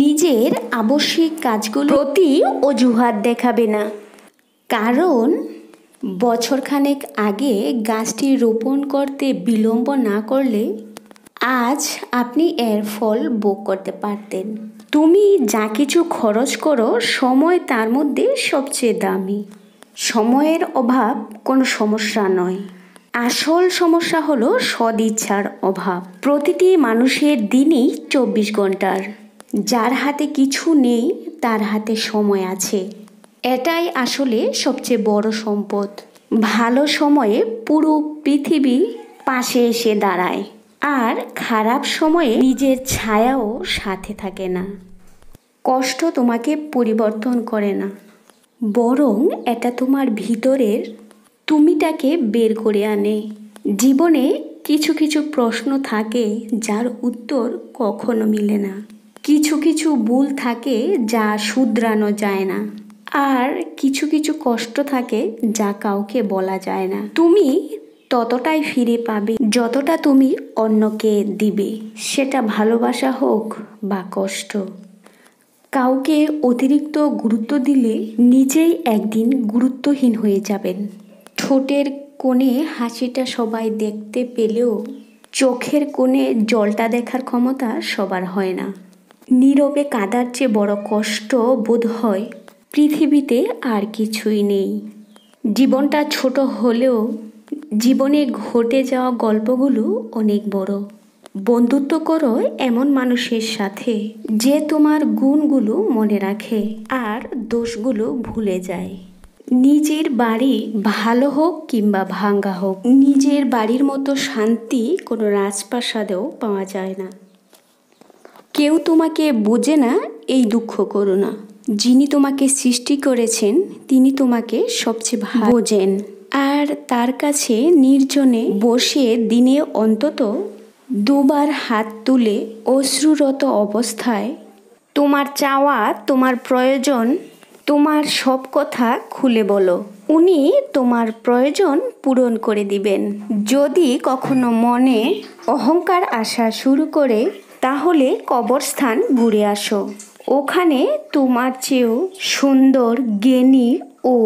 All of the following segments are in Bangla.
নিজের আবশ্যিক কাজগুলো প্রতি অজুহাত দেখাবে না কারণ বছরখানেক আগে গাছটি রোপণ করতে বিলম্ব না করলে আজ আপনি এর ফল ভোগ করতে পারতেন তুমি যা কিছু খরচ করো সময় তার মধ্যে সবচেয়ে দামি সময়ের অভাব কোনো সমস্যা নয় আসল সমস্যা হলো সদিচ্ছার অভাব প্রতিটি মানুষের দিনই চব্বিশ ঘন্টার যার হাতে কিছু নেই তার হাতে সময় আছে এটাই আসলে সবচেয়ে বড় সম্পদ ভালো সময়ে পুরো পৃথিবী পাশে এসে দাঁড়ায় আর খারাপ সময়ে নিজের ছায়াও সাথে থাকে না কষ্ট তোমাকে পরিবর্তন করে না বরং এটা তোমার ভিতরের তুমিটাকে বের করে আনে জীবনে কিছু কিছু প্রশ্ন থাকে যার উত্তর কখনো মিলে না কিছু কিছু ভুল থাকে যা শুধরানো যায় না আর কিছু কিছু কষ্ট থাকে যা কাউকে বলা যায় না তুমি ততটাই ফিরে পাবে যতটা তুমি অন্যকে দিবে সেটা ভালোবাসা হোক বা কষ্ট কাউকে অতিরিক্ত গুরুত্ব দিলে নিজেই একদিন গুরুত্বহীন হয়ে যাবেন ঠোঁটের কোণে হাসিটা সবাই দেখতে পেলেও চোখের কোণে জলটা দেখার ক্ষমতা সবার হয় না নীরবে কাঁদার চেয়ে বড় কষ্ট বোধ হয় পৃথিবীতে আর কিছুই নেই জীবনটা ছোট হলেও জীবনে ঘটে যাওয়া গল্পগুলো অনেক বড় বন্ধুত্ব করো এমন মানুষের সাথে যে তোমার গুণগুলো মনে রাখে আর দোষগুলো ভুলে যায় নিজের বাড়ি ভালো হোক কিংবা ভাঙ্গা হোক নিজের বাড়ির মতো শান্তি কোনো রাজপ্রাসাদেও পাওয়া যায় না কেউ তোমাকে বোঝে না এই দুঃখ করো না যিনি তোমাকে সৃষ্টি করেছেন তিনি তোমাকে সবচেয়ে ভালো বোঝেন আর তার কাছে নির্জনে বসে দিনে অন্তত দুবার হাত তুলে অশ্রুরত অবস্থায় তোমার চাওয়া তোমার প্রয়োজন তোমার সব কথা খুলে বলো উনি তোমার প্রয়োজন পূরণ করে দিবেন যদি কখনো মনে অহংকার আসা শুরু করে তাহলে কবরস্থান ঘুরে আসো ওখানে তোমার চেয়েও সুন্দর জ্ঞানী ও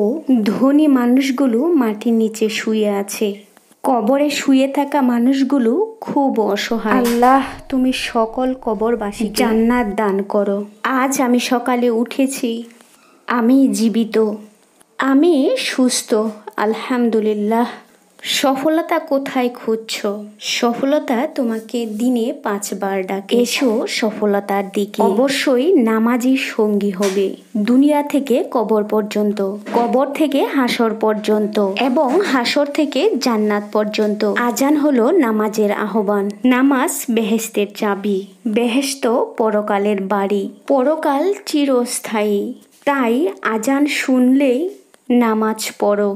ধনী মানুষগুলো মাটির নিচে শুয়ে আছে কবরে শুয়ে থাকা মানুষগুলো খুব অসহায় আল্লাহ তুমি সকল কবরবাসী জান্নাত দান করো আজ আমি সকালে উঠেছি আমি জীবিত আমি সুস্থ আলহামদুলিল্লাহ সফলতা কোথায় খুঁজছ সফলতা তোমাকে দিনে পাঁচবার ডাকে এসো সফলতার দিকে অবশ্যই নামাজি সঙ্গী হবে দুনিয়া থেকে কবর পর্যন্ত কবর থেকে হাসর পর্যন্ত এবং হাসর থেকে জান্নাত পর্যন্ত আজান হলো নামাজের আহ্বান নামাজ বেহেস্তের চাবি বেহেস্ত পরকালের বাড়ি পরকাল চিরস্থায়ী তাই আজান শুনলেই নামাজ পড়ো